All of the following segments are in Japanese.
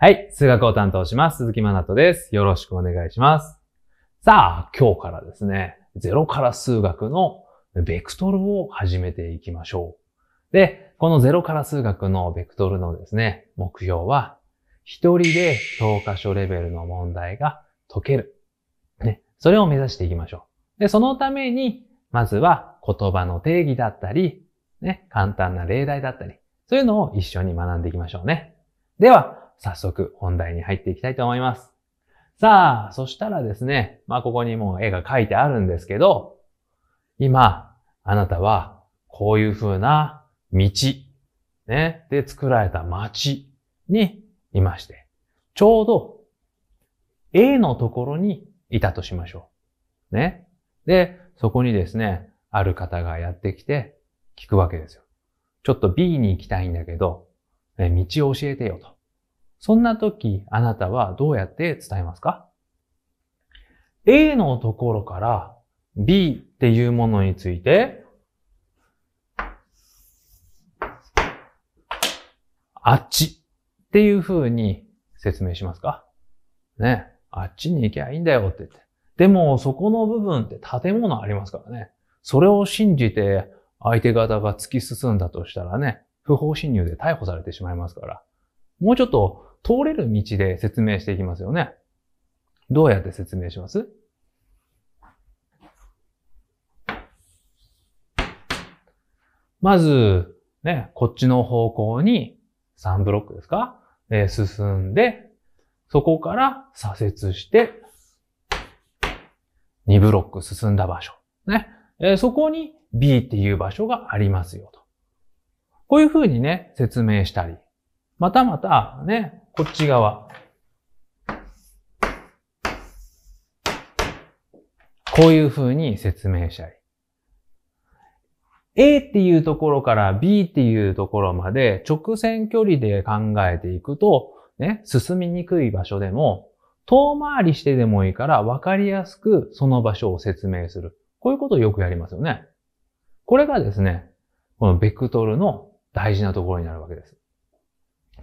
はい、数学を担当します。鈴木真なです。よろしくお願いします。さあ、今日からですね、ゼロから数学のベクトルを始めていきましょう。で、このゼロから数学のベクトルのですね、目標は、一人で教科書レベルの問題が解ける。ね、それを目指していきましょう。で、そのために、まずは言葉の定義だったり、ね、簡単な例題だったり、そういうのを一緒に学んでいきましょうね。では、早速本題に入っていきたいと思います。さあ、そしたらですね、まあここにもう絵が描いてあるんですけど、今、あなたはこういう風な道、ね、で作られた街にいまして、ちょうど A のところにいたとしましょう。ね。で、そこにですね、ある方がやってきて聞くわけですよ。ちょっと B に行きたいんだけど、道を教えてよと。そんな時、あなたはどうやって伝えますか ?A のところから B っていうものについて、あっちっていう風に説明しますかね。あっちに行きゃいいんだよって言って。でも、そこの部分って建物ありますからね。それを信じて相手方が突き進んだとしたらね、不法侵入で逮捕されてしまいますから。もうちょっと通れる道で説明していきますよね。どうやって説明しますまず、ね、こっちの方向に3ブロックですか、えー、進んで、そこから左折して、2ブロック進んだ場所。ね。えー、そこに B っていう場所がありますよと。こういうふうにね、説明したり。またまたね、こっち側。こういう風に説明したり。A っていうところから B っていうところまで直線距離で考えていくと、ね、進みにくい場所でも、遠回りしてでもいいから分かりやすくその場所を説明する。こういうことをよくやりますよね。これがですね、このベクトルの大事なところになるわけです。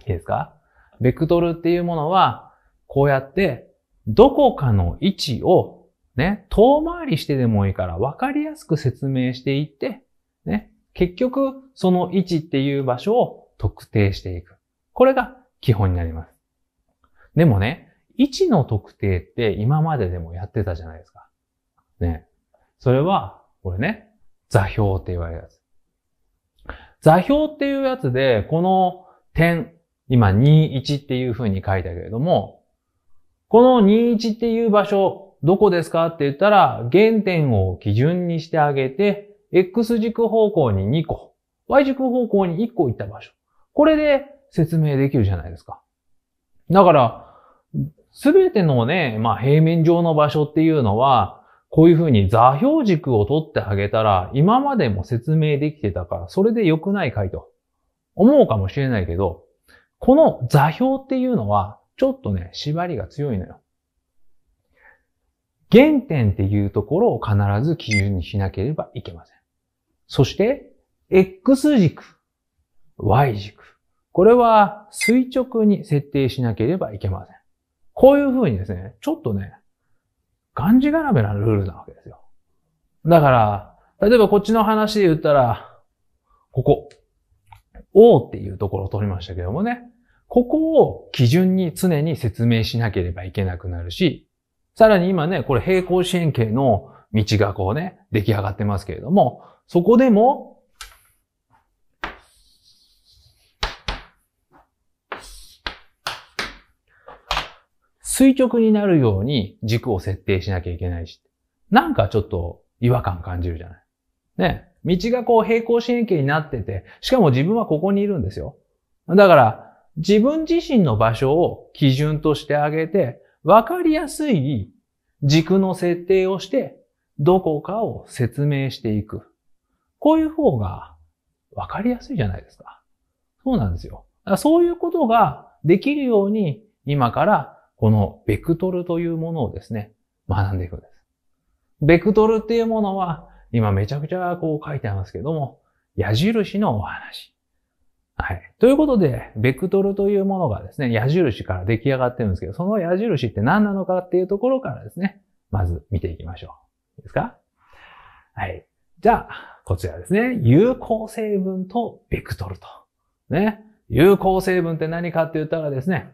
いいですかベクトルっていうものは、こうやって、どこかの位置を、ね、遠回りしてでもいいからわかりやすく説明していって、ね、結局、その位置っていう場所を特定していく。これが基本になります。でもね、位置の特定って今まででもやってたじゃないですか。ね。それは、これね、座標って言われるやつ。座標っていうやつで、この点、今21っていう風に書いたけれども、この21っていう場所、どこですかって言ったら、原点を基準にしてあげて、X 軸方向に2個、Y 軸方向に1個行った場所。これで説明できるじゃないですか。だから、すべてのね、まあ平面上の場所っていうのは、こういうふうに座標軸を取ってあげたら、今までも説明できてたから、それで良くないかいと思うかもしれないけど、この座標っていうのは、ちょっとね、縛りが強いのよ。原点っていうところを必ず基準にしなければいけません。そして、X 軸、Y 軸。これは垂直に設定しなければいけません。こういうふうにですね、ちょっとね、がんじがらめなルールなわけですよ。だから、例えばこっちの話で言ったら、ここ。O っていうところを取りましたけどもね。ここを基準に常に説明しなければいけなくなるし、さらに今ね、これ平行四辺形の道がこうね、出来上がってますけれども、そこでも、垂直になるように軸を設定しなきゃいけないし、なんかちょっと違和感感じるじゃない。ね。道がこう平行四辺形になってて、しかも自分はここにいるんですよ。だから、自分自身の場所を基準としてあげて、わかりやすい軸の設定をして、どこかを説明していく。こういう方がわかりやすいじゃないですか。そうなんですよ。そういうことができるように、今からこのベクトルというものをですね、学んでいくんです。ベクトルっていうものは、今めちゃくちゃこう書いてありますけども、矢印のお話。はい。ということで、ベクトルというものがですね、矢印から出来上がってるんですけど、その矢印って何なのかっていうところからですね、まず見ていきましょう。いいですかはい。じゃあ、こちらですね。有効成分とベクトルと。ね。有効成分って何かって言ったらですね、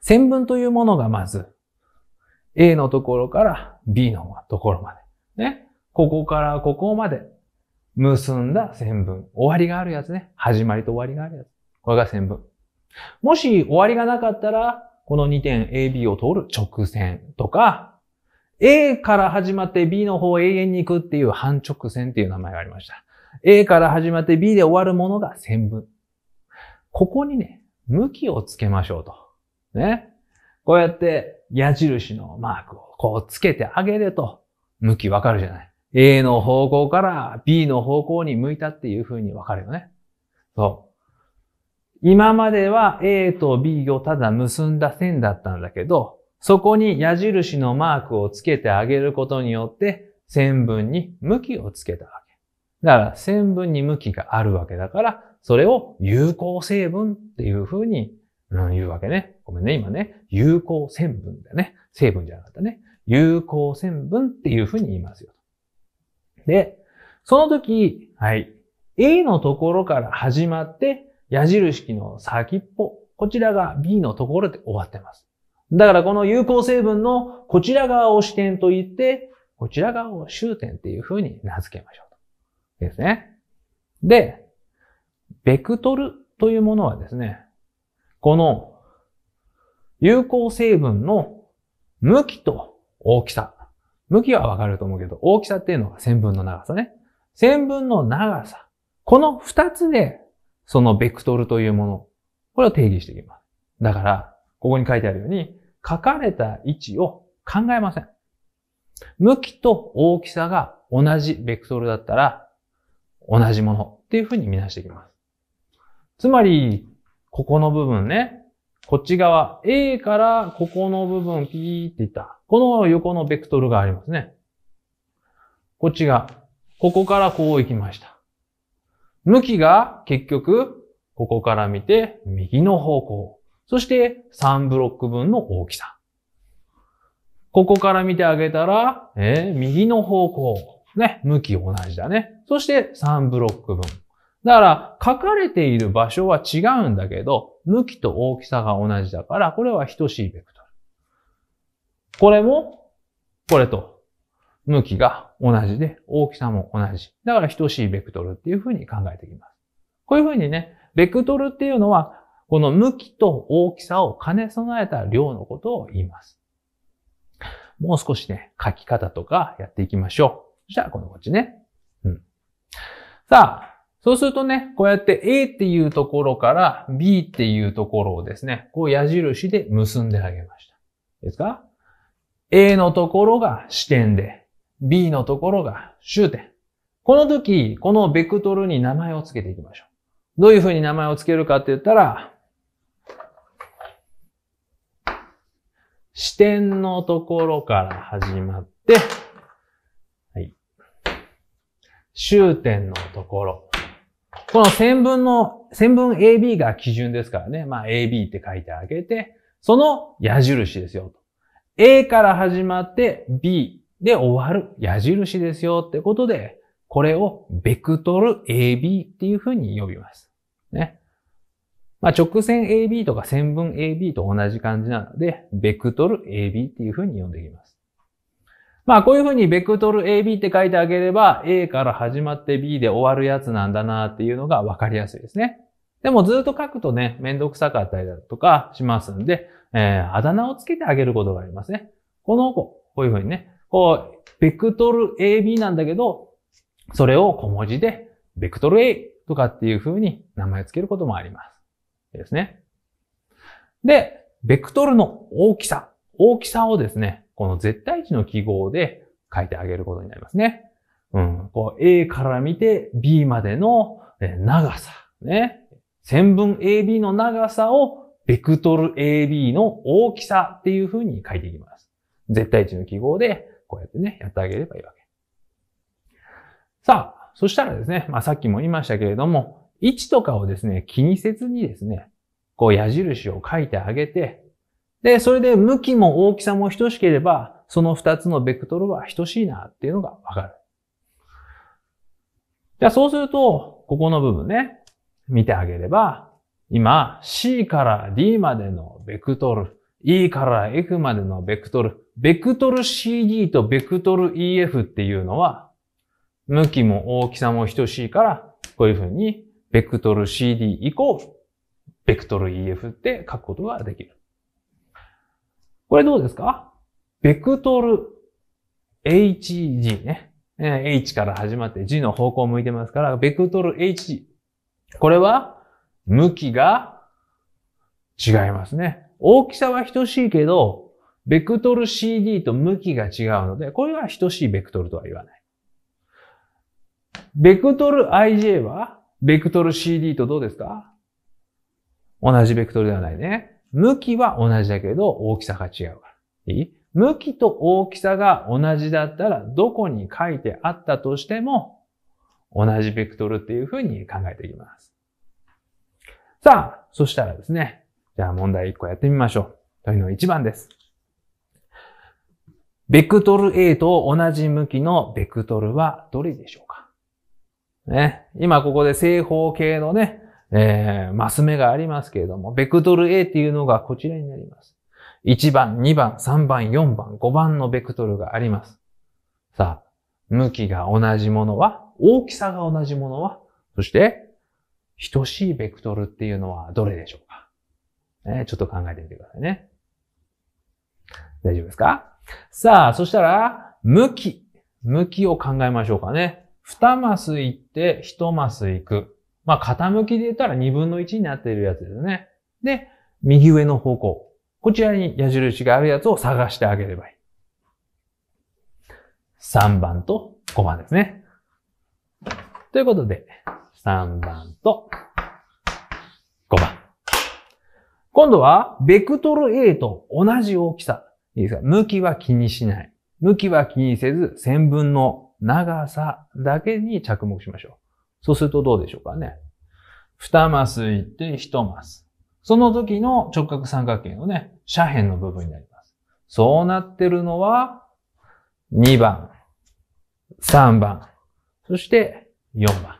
線分というものがまず、A のところから B のところまで。ここからここまで結んだ線分。終わりがあるやつね。始まりと終わりがあるやつ。これが線分。もし終わりがなかったら、この2点 AB を通る直線とか、A から始まって B の方永遠に行くっていう半直線っていう名前がありました。A から始まって B で終わるものが線分。ここにね、向きをつけましょうと。ね。こうやって矢印のマークをこうつけてあげると、向きわかるじゃない。A の方向から B の方向に向いたっていう風にわかるよね。そう。今までは A と B をただ結んだ線だったんだけど、そこに矢印のマークをつけてあげることによって、線分に向きをつけたわけ。だから線分に向きがあるわけだから、それを有効成分っていう風に、うん、言うわけね。ごめんね、今ね。有効線分だね。成分じゃなかったね。有効線分っていう風に言いますよ。で、その時、はい、A のところから始まって、矢印の先っぽ、こちらが B のところで終わってます。だからこの有効成分のこちら側を支点と言って、こちら側を終点っていう風に名付けましょうですね。で、ベクトルというものはですね、この有効成分の向きと大きさ、向きはわかると思うけど、大きさっていうのが線分の長さね。線分の長さ。この二つで、そのベクトルというもの、これを定義していきます。だから、ここに書いてあるように、書かれた位置を考えません。向きと大きさが同じベクトルだったら、同じものっていうふうに見なしていきます。つまり、ここの部分ね、こっち側、A からここの部分ピーっていった。この横のベクトルがありますね。こっちが、ここからこう行きました。向きが結局、ここから見て右の方向。そして3ブロック分の大きさ。ここから見てあげたら、えー、右の方向。ね、向き同じだね。そして3ブロック分。だから、書かれている場所は違うんだけど、向きと大きさが同じだから、これは等しいベクトル。これも、これと、向きが同じで、大きさも同じ。だから等しいベクトルっていうふうに考えていきます。こういうふうにね、ベクトルっていうのは、この向きと大きさを兼ね備えた量のことを言います。もう少しね、書き方とかやっていきましょう。じゃあ、このこっちね。うん。さあ、そうするとね、こうやって A っていうところから B っていうところをですね、こう矢印で結んであげました。いいですか A のところが視点で、B のところが終点。この時、このベクトルに名前を付けていきましょう。どういうふうに名前を付けるかって言ったら、視点のところから始まって、はい、終点のところ。この線分の、線分 AB が基準ですからね。まあ AB って書いてあげて、その矢印ですよ。A から始まって B で終わる矢印ですよってことで、これをベクトル AB っていうふうに呼びます。ね。まあ、直線 AB とか線分 AB と同じ感じなので、ベクトル AB っていうふうに呼んでいきます。まあ、こういうふうにベクトル AB って書いてあげれば、A から始まって B で終わるやつなんだなっていうのがわかりやすいですね。でもずっと書くとね、めんどくさかったりだとかしますんで、えー、あだ名をつけてあげることがありますね。この子、こういうふうにね、こう、ベクトル AB なんだけど、それを小文字で、ベクトル A とかっていうふうに名前をつけることもあります。ですね。で、ベクトルの大きさ、大きさをですね、この絶対値の記号で書いてあげることになりますね。うん。こう、A から見て B までの長さ、ね。線分 AB の長さをベクトル AB の大きさっていう風に書いていきます。絶対値の記号で、こうやってね、やってあげればいいわけ。さあ、そしたらですね、まあさっきも言いましたけれども、位置とかをですね、気にせずにですね、こう矢印を書いてあげて、で、それで向きも大きさも等しければ、その二つのベクトルは等しいなっていうのがわかる。じゃあそうすると、ここの部分ね、見てあげれば、今、C から D までのベクトル、E から F までのベクトル、ベクトル CD とベクトル EF っていうのは、向きも大きさも等しいから、こういうふうに、ベクトル CD イコール、ベクトル EF って書くことができる。これどうですかベクトル HG ね。H から始まって G の方向を向いてますから、ベクトル HG。これは向きが違いますね。大きさは等しいけど、ベクトル CD と向きが違うので、これは等しいベクトルとは言わない。ベクトル IJ は、ベクトル CD とどうですか同じベクトルではないね。向きは同じだけど、大きさが違うから。いい向きと大きさが同じだったら、どこに書いてあったとしても、同じベクトルっていうふうに考えていきます。さあ、そしたらですね、じゃあ問題1個やってみましょう。というのが1番です。ベクトル A と同じ向きのベクトルはどれでしょうかね。今ここで正方形のね、えー、マス目がありますけれども、ベクトル A っていうのがこちらになります。1番、2番、3番、4番、5番のベクトルがあります。さあ、向きが同じものは、大きさが同じものは、そして等しいベクトルっていうのはどれでしょうか、ね、ちょっと考えてみてくださいね。大丈夫ですかさあ、そしたら、向き。向きを考えましょうかね。二マス行って、一マス行く。まあ、傾きで言ったら二分の一になっているやつですね。で、右上の方向。こちらに矢印があるやつを探してあげればいい。3番と5番ですね。ということで、3番と今度は、ベクトル A と同じ大きさ。いいですか向きは気にしない。向きは気にせず、線分の長さだけに着目しましょう。そうするとどうでしょうかね。2マス行って1マス。その時の直角三角形のね、斜辺の部分になります。そうなってるのは、2番、3番、そして4番。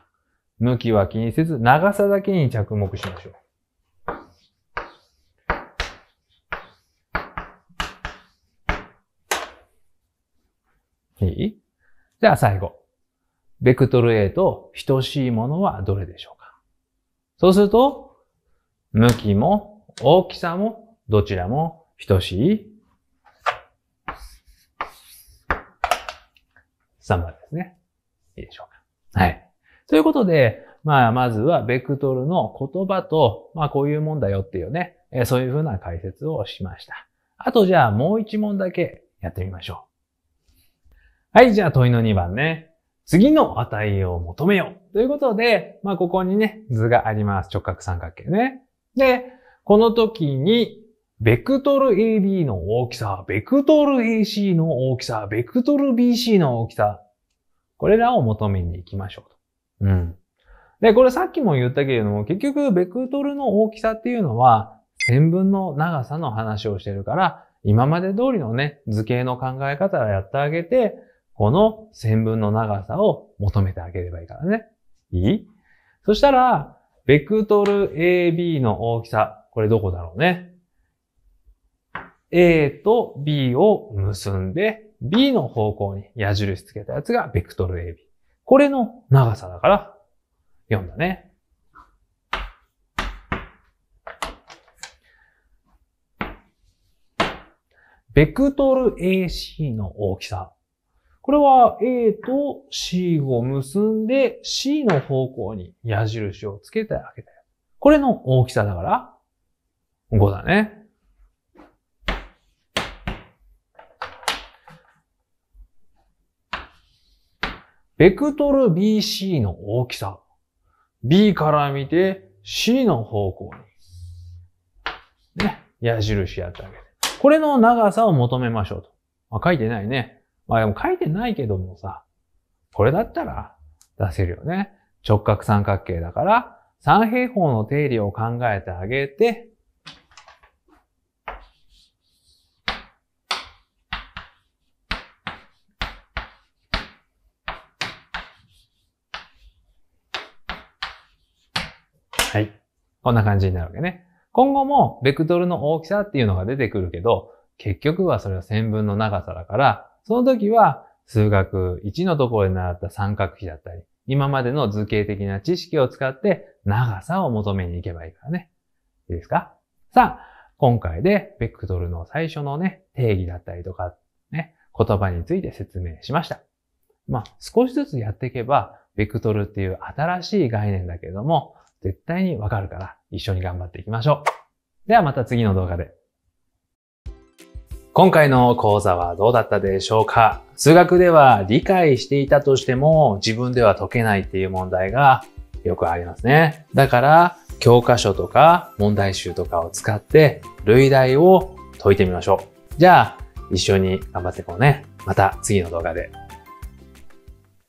向きは気にせず、長さだけに着目しましょう。いいじゃあ最後。ベクトル A と等しいものはどれでしょうかそうすると、向きも大きさもどちらも等しい3番ですね。いいでしょうか。はい。ということで、まあ、まずはベクトルの言葉と、まあ、こういうもんだよっていうね、そういうふうな解説をしました。あとじゃあもう一問だけやってみましょう。はい、じゃあ問いの2番ね。次の値を求めよう。ということで、まあ、ここにね、図があります。直角三角形ね。で、この時に、ベクトル AB の大きさ、ベクトル AC の大きさ、ベクトル BC の大きさ。これらを求めに行きましょうと。うん。で、これさっきも言ったけれども、結局、ベクトルの大きさっていうのは、線分の長さの話をしてるから、今まで通りのね、図形の考え方をやってあげて、この線分の長さを求めてあげればいいからね。いいそしたら、ベクトル AB の大きさ、これどこだろうね。A と B を結んで、B の方向に矢印つけたやつがベクトル AB。これの長さだから、読んだね。ベクトル AC の大きさ。これは A と C を結んで C の方向に矢印をつけてあげたよ。これの大きさだから5だね。ベクトル BC の大きさ。B から見て C の方向に。ね。矢印やってあげて。これの長さを求めましょうと。あ、書いてないね。まあでも書いてないけどもさ、これだったら出せるよね。直角三角形だから、三平方の定理を考えてあげて、はい。こんな感じになるわけね。今後も、ベクトルの大きさっていうのが出てくるけど、結局はそれは線分の長さだから、その時は、数学1のところで習った三角比だったり、今までの図形的な知識を使って長さを求めに行けばいいからね。いいですかさあ、今回でベクトルの最初のね、定義だったりとか、ね、言葉について説明しました。まあ、少しずつやっていけば、ベクトルっていう新しい概念だけども、絶対にわかるから一緒に頑張っていきましょう。ではまた次の動画で。今回の講座はどうだったでしょうか数学では理解していたとしても自分では解けないっていう問題がよくありますね。だから教科書とか問題集とかを使って類題を解いてみましょう。じゃあ一緒に頑張っていこうね。また次の動画で